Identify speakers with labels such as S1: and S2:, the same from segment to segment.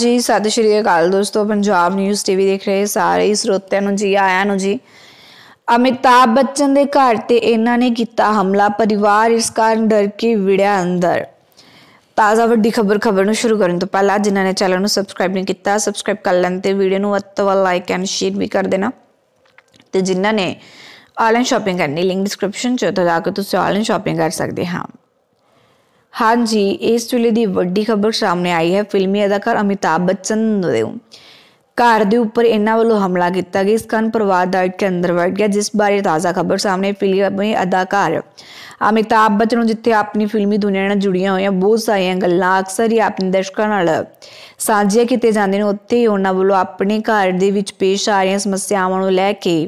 S1: ਜੀ ਸਤਿ ਸ਼੍ਰੀ ਅਕਾਲ ਦੋਸਤੋ ਪੰਜਾਬ ਨਿਊਜ਼ ਟੀਵੀ ਦੇਖ ਰਹੇ ਸਾਰੇ ਸਰੋਤਿਆਂ ਨੂੰ ਜੀ ਆਇਆਂ ਨੂੰ ਜੀ ਅਮਿਤਾਭ ਬੱਚਨ ਦੇ ਘਰ ਤੇ ਇਹਨਾਂ ਨੇ ਕੀਤਾ ਹਮਲਾ ਪਰਿਵਾਰ ਇਸ ਕਾਰਨ ਡਰ ਕੇ ਵਿੜਿਆ ਅੰਦਰ ਤਾਜ਼ਾ ਵੱਡੀ ਖਬਰ ਖਬਰ ਨੂੰ ਸ਼ੁਰੂ ਕਰਨ ਤੋਂ ਪਹਿਲਾਂ ਜਿਨ੍ਹਾਂ ਨੇ ਚੈਨਲ ਨੂੰ ਸਬਸਕ੍ਰਾਈਬ ਨਹੀਂ ਕੀਤਾ ਸਬਸਕ੍ਰਾਈਬ ਕਰ ਲੈਣ ਤੇ ਵੀਡੀਓ ਨੂੰ ਅੱਤਵਾ ਲਾਈਕ ਐਂਡ ਸ਼ੇਅਰ ਵੀ ਕਰ ਦੇਣਾ ਤੇ ਜਿਨ੍ਹਾਂ ਨੇ ਆਨਲਾਈਨ ਸ਼ਾਪਿੰਗ ਕਰਨੀ ਲਿੰਕ ਡਿਸਕ੍ਰਿਪਸ਼ਨ ਚ ਉੱਥੇ ਜਾ ਕੇ ਤੁਸੀਂ ਆਨਲਾਈਨ ਸ਼ਾਪਿੰਗ ਕਰ ਸਕਦੇ ਹਾਂ ਹਾਂਜੀ ਇਸ ਵੇਲੇ ਦੀ ਵੱਡੀ ਖਬਰ ਸਾਹਮਣੇ ਆਈ ਹੈ ਫਿਲਮੀ ਅਦਾਕਾਰ ਅਮਿਤਾਭ ਬੱਚਨ ਦੇ ਘਰ ਦੇ ਉੱਪਰ ਇਹਨਾਂ ਵੱਲੋਂ ਹਮਲਾ ਕੀਤਾ ਗਿਆ ਇਸ ਕਾਰਨ ਪਰਿਵਾਰ ਦਾ ਇੱਕ ਅੰਦਰ ਵੜ ਗਿਆ ਜਿਸ ਬਾਰੇ ਤਾਜ਼ਾ ਖਬਰ ਸਾਹਮਣੇ ਫਿਲਮੀ ਅਦਾਕਾਰ ਅਮਿਤਾਭ ਬੱਚਨ ਜਿੱਥੇ ਆਪਣੀ ਫਿਲਮੀ ਦੁਨੀਆ ਨਾਲ ਜੁੜੀਆਂ ਹੋਈਆਂ ਬਹੁਤ ਸਾਰੀਆਂ ਗੱਲਾਂ ਅਕਸਰ ਹੀ ਆਪਣੇ ਦਰਸ਼ਕਾਂ ਨਾਲ ਸਾਂਝੀਆਂ ਕੀਤੇ ਜਾਂਦੇ ਨੇ ਉੱਥੇ ਹੀ ਉਹਨਾਂ ਵੱਲੋਂ ਆਪਣੇ ਘਰ ਦੇ ਵਿੱਚ ਪੇਸ਼ ਆ ਰਹੀਆਂ ਸਮੱਸਿਆਵਾਂ ਨੂੰ ਲੈ ਕੇ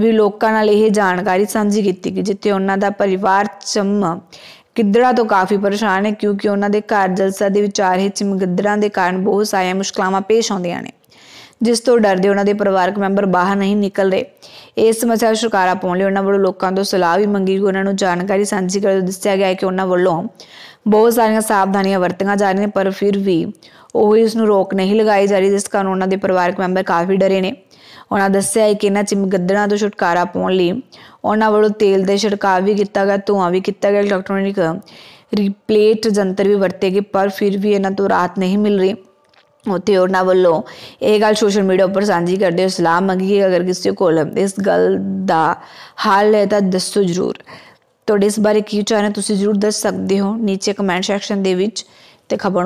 S1: ਵੀ ਲੋਕਾਂ ਨਾਲ ਇਹ ਜਾਣਕਾਰੀ ਸਾਂਝੀ ਕੀਤੀ ਕਿ ਜਿੱਥੇ ਉਹਨਾਂ ਦਾ ਪਰਿਵਾਰ ਚੰਮ ਗਿੱਦੜਾ ਤੋਂ ਕਾਫੀ ਪਰੇਸ਼ਾਨ ਹੈ ਕਿਉਂਕਿ ਉਹਨਾਂ ਦੇ ਘਰ ਜਲਸਾ ਦੇ ਵਿਚਾਰ ਹੀ ਚਮਗਿੱਦੜਾਂ ਦੇ ਕਾਰਨ ਬਹੁਤ ਸਾਰੀਆਂ ਮੁਸ਼ਕਲਾਵਾਂ ਪੇਸ਼ ਆਉਂਦੀਆਂ ਨੇ ਜਿਸ ਤੋਂ ਡਰਦੇ ਉਹਨਾਂ ਦੇ ਪਰਿਵਾਰਕ ਮੈਂਬਰ ਬਾਹਰ ਨਹੀਂ ਨਿਕਲ ਰਹੇ ਇਸ ਸਮੱਸਿਆ ਸ਼ੁਕਾਰਾ ਪਾਉਣ ਲਈ ਉਹਨਾਂ ਵੱਲੋਂ ਲੋਕਾਂ ਤੋਂ ਸਲਾਹ ਵੀ ਮੰਗੀ ਗਈ ਉਹਨਾਂ ਨੂੰ ਜਾਣਕਾਰੀ ਸਾਂਝੀ ਕਰਦੇ ਦੱਸਿਆ ਗਿਆ ਕਿ ਉਹਨਾਂ ਵੱਲੋਂ ਬਹੁਤ ਸਾਰੀਆਂ ਸਾਵਧਾਨੀਆਂ ਵਰਤੀਆਂ ਜਾ ਰਹੀਆਂ ਨੇ ਪਰ ਫਿਰ ਵੀ ਉਹ ਇਸ ਨੂੰ ਰੋਕ ਨਹੀਂ ਲਗਾਈ ਜਾ ਰਹੀ ਜਿਸ ਕਾਰਨ ਉਹਨਾਂ ਦੇ ਪਰਿਵਾਰਕ ਮੈਂਬਰ ਕਾਫੀ ਡਰੇ ਨੇ ਉਹਨਾਂ ਦੱਸਿਆ ਕਿ ਇਹਨਾਂ ਗੱਦੜਾਂ ਤੋਂ ਛੁਟਕਾਰਾ ਪਾਉਣ ਲਈ ਉਹਨਾਂ ਵੱਲੋਂ ਤੇਲ ਦੇ ਛਿੜਕਾਅ ਵੀ ਕੀਤਾ ਗਿਆ ਧੂਆਂ ਵੀ ਕੀਤਾ ਗਿਆ ਇਲੈਕਟ੍ਰੋਨਿਕ ਰਿਪਲੇਟ ਜੰਤਰ ਵੀ ਵਰਤੇ ਗਏ ਪਰ ਫਿਰ ਵੀ ਇਹਨਾਂ ਤੋਂ ਰਾਤ ਨਹੀਂ ਮਿਲ ਰਹੀ ਉਤੇ ਉਹਨਾਂ ਵੱਲੋਂ ਇਹ ਗੱਲ ਸੋਸ਼ਲ ਮੀਡੀਆ ਉੱਪਰ ਸਾਂਝੀ ਕਰਦੇ ਹੋ ਸਲਾਮ ਮੰਗੀ ਅਗਰ ਕਿਸੇ ਕੋਲ ਇਸ ਗੱਲ ਦਾ ਹਾਲ ਹੈ ਤਾਂ ਦੱਸੋ ਜ਼ਰੂਰ ਤੁਹਾਡੇ ਇਸ ਬਾਰੇ ਕੀ ਵਿਚਾਰ ਤੁਸੀਂ ਜ਼ਰੂਰ ਦੱਸ ਸਕਦੇ ਹੋ ਨੀਚੇ ਕਮੈਂਟ ਸੈਕਸ਼ਨ ਦੇ ਵਿੱਚ ਤੇ ਖਬਰ